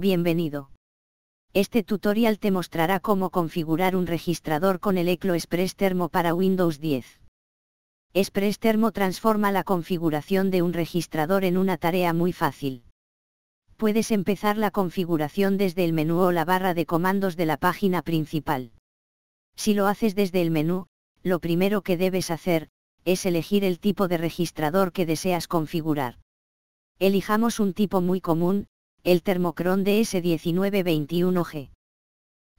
Bienvenido. Este tutorial te mostrará cómo configurar un registrador con el ECLO Express Thermo para Windows 10. Express Thermo transforma la configuración de un registrador en una tarea muy fácil. Puedes empezar la configuración desde el menú o la barra de comandos de la página principal. Si lo haces desde el menú, lo primero que debes hacer, es elegir el tipo de registrador que deseas configurar. Elijamos un tipo muy común, el termocron DS1921G.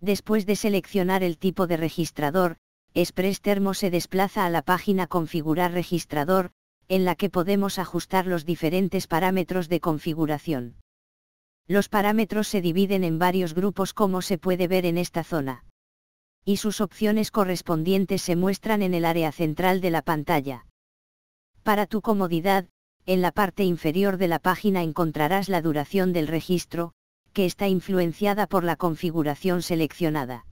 Después de seleccionar el tipo de registrador, Express se desplaza a la página Configurar registrador, en la que podemos ajustar los diferentes parámetros de configuración. Los parámetros se dividen en varios grupos como se puede ver en esta zona. Y sus opciones correspondientes se muestran en el área central de la pantalla. Para tu comodidad, en la parte inferior de la página encontrarás la duración del registro, que está influenciada por la configuración seleccionada.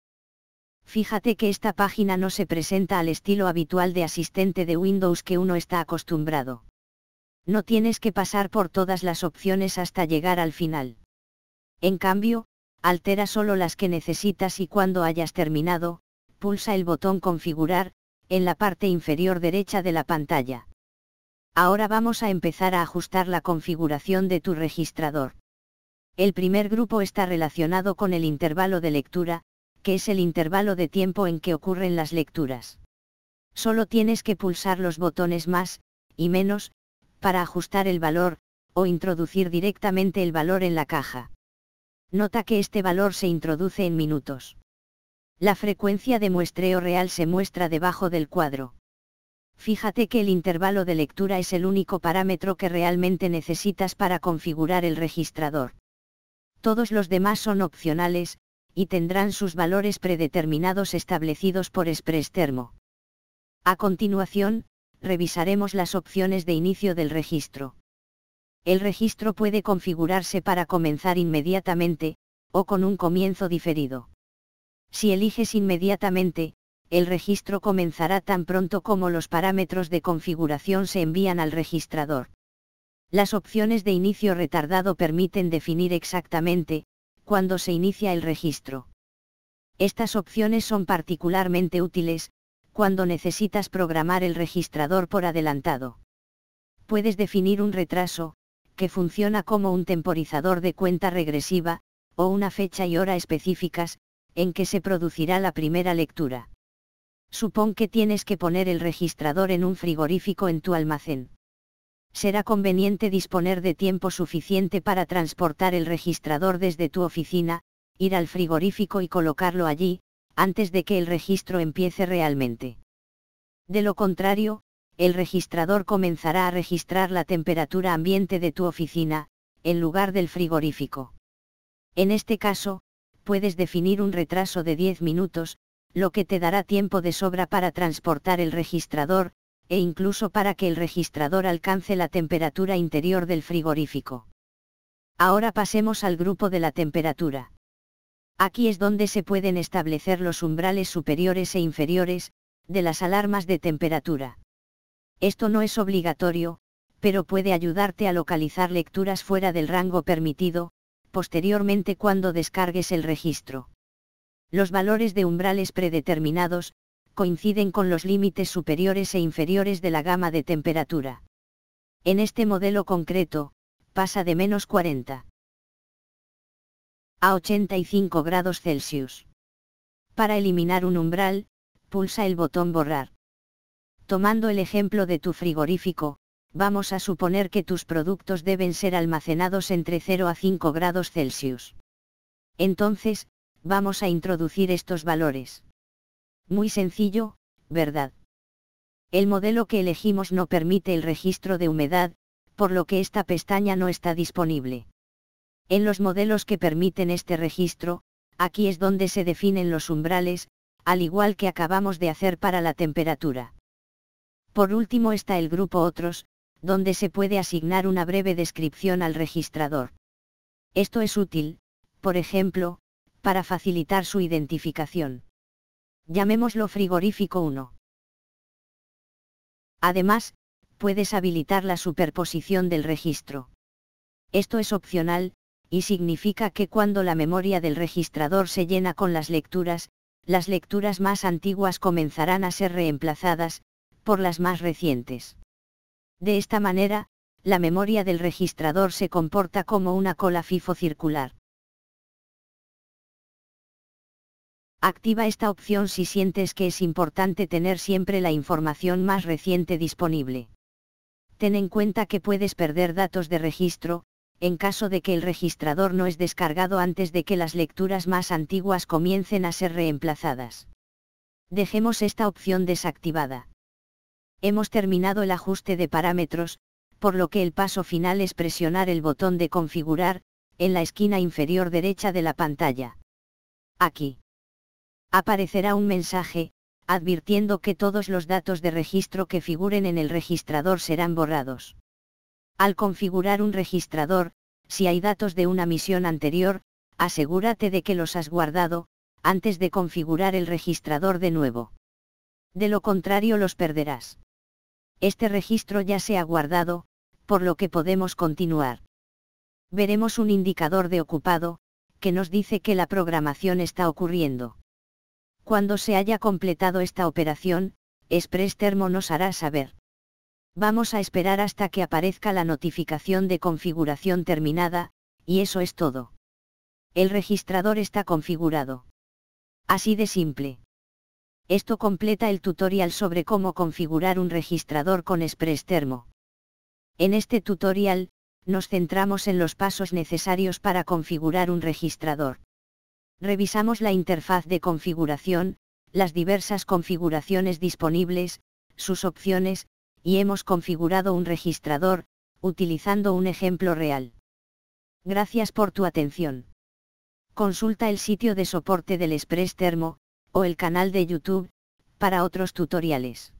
Fíjate que esta página no se presenta al estilo habitual de asistente de Windows que uno está acostumbrado. No tienes que pasar por todas las opciones hasta llegar al final. En cambio, altera solo las que necesitas y cuando hayas terminado, pulsa el botón Configurar, en la parte inferior derecha de la pantalla. Ahora vamos a empezar a ajustar la configuración de tu registrador. El primer grupo está relacionado con el intervalo de lectura, que es el intervalo de tiempo en que ocurren las lecturas. Solo tienes que pulsar los botones más y menos, para ajustar el valor, o introducir directamente el valor en la caja. Nota que este valor se introduce en minutos. La frecuencia de muestreo real se muestra debajo del cuadro. Fíjate que el intervalo de lectura es el único parámetro que realmente necesitas para configurar el registrador. Todos los demás son opcionales, y tendrán sus valores predeterminados establecidos por Termo. A continuación, revisaremos las opciones de inicio del registro. El registro puede configurarse para comenzar inmediatamente, o con un comienzo diferido. Si eliges inmediatamente, el registro comenzará tan pronto como los parámetros de configuración se envían al registrador. Las opciones de inicio retardado permiten definir exactamente, cuándo se inicia el registro. Estas opciones son particularmente útiles, cuando necesitas programar el registrador por adelantado. Puedes definir un retraso, que funciona como un temporizador de cuenta regresiva, o una fecha y hora específicas, en que se producirá la primera lectura. Supón que tienes que poner el registrador en un frigorífico en tu almacén. Será conveniente disponer de tiempo suficiente para transportar el registrador desde tu oficina, ir al frigorífico y colocarlo allí, antes de que el registro empiece realmente. De lo contrario, el registrador comenzará a registrar la temperatura ambiente de tu oficina, en lugar del frigorífico. En este caso, puedes definir un retraso de 10 minutos, lo que te dará tiempo de sobra para transportar el registrador, e incluso para que el registrador alcance la temperatura interior del frigorífico. Ahora pasemos al grupo de la temperatura. Aquí es donde se pueden establecer los umbrales superiores e inferiores, de las alarmas de temperatura. Esto no es obligatorio, pero puede ayudarte a localizar lecturas fuera del rango permitido, posteriormente cuando descargues el registro. Los valores de umbrales predeterminados, coinciden con los límites superiores e inferiores de la gama de temperatura. En este modelo concreto, pasa de menos 40 a 85 grados Celsius. Para eliminar un umbral, pulsa el botón borrar. Tomando el ejemplo de tu frigorífico, vamos a suponer que tus productos deben ser almacenados entre 0 a 5 grados Celsius. Entonces, vamos a introducir estos valores. Muy sencillo, ¿verdad? El modelo que elegimos no permite el registro de humedad, por lo que esta pestaña no está disponible. En los modelos que permiten este registro, aquí es donde se definen los umbrales, al igual que acabamos de hacer para la temperatura. Por último está el grupo Otros, donde se puede asignar una breve descripción al registrador. Esto es útil, por ejemplo, para facilitar su identificación. Llamémoslo frigorífico 1. Además, puedes habilitar la superposición del registro. Esto es opcional, y significa que cuando la memoria del registrador se llena con las lecturas, las lecturas más antiguas comenzarán a ser reemplazadas, por las más recientes. De esta manera, la memoria del registrador se comporta como una cola FIFO circular. Activa esta opción si sientes que es importante tener siempre la información más reciente disponible. Ten en cuenta que puedes perder datos de registro, en caso de que el registrador no es descargado antes de que las lecturas más antiguas comiencen a ser reemplazadas. Dejemos esta opción desactivada. Hemos terminado el ajuste de parámetros, por lo que el paso final es presionar el botón de configurar, en la esquina inferior derecha de la pantalla. Aquí aparecerá un mensaje, advirtiendo que todos los datos de registro que figuren en el registrador serán borrados. Al configurar un registrador, si hay datos de una misión anterior, asegúrate de que los has guardado, antes de configurar el registrador de nuevo. De lo contrario los perderás. Este registro ya se ha guardado, por lo que podemos continuar. Veremos un indicador de ocupado, que nos dice que la programación está ocurriendo. Cuando se haya completado esta operación, Express nos hará saber. Vamos a esperar hasta que aparezca la notificación de configuración terminada, y eso es todo. El registrador está configurado. Así de simple. Esto completa el tutorial sobre cómo configurar un registrador con Express En este tutorial, nos centramos en los pasos necesarios para configurar un registrador. Revisamos la interfaz de configuración, las diversas configuraciones disponibles, sus opciones, y hemos configurado un registrador, utilizando un ejemplo real. Gracias por tu atención. Consulta el sitio de soporte del Express Termo, o el canal de YouTube, para otros tutoriales.